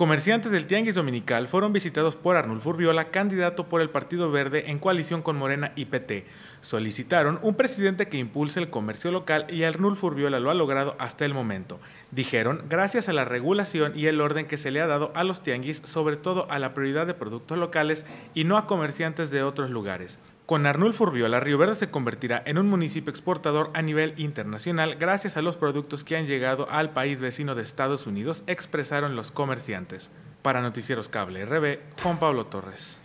Comerciantes del Tianguis Dominical fueron visitados por Arnulfo Urbiola, candidato por el Partido Verde en coalición con Morena y PT. Solicitaron un presidente que impulse el comercio local y Arnulfo Urbiola lo ha logrado hasta el momento. Dijeron, gracias a la regulación y el orden que se le ha dado a los tianguis, sobre todo a la prioridad de productos locales y no a comerciantes de otros lugares. Con Arnulfo Urbiola, Río Verde se convertirá en un municipio exportador a nivel internacional gracias a los productos que han llegado al país vecino de Estados Unidos, expresaron los comerciantes. Para Noticieros Cable RB, Juan Pablo Torres.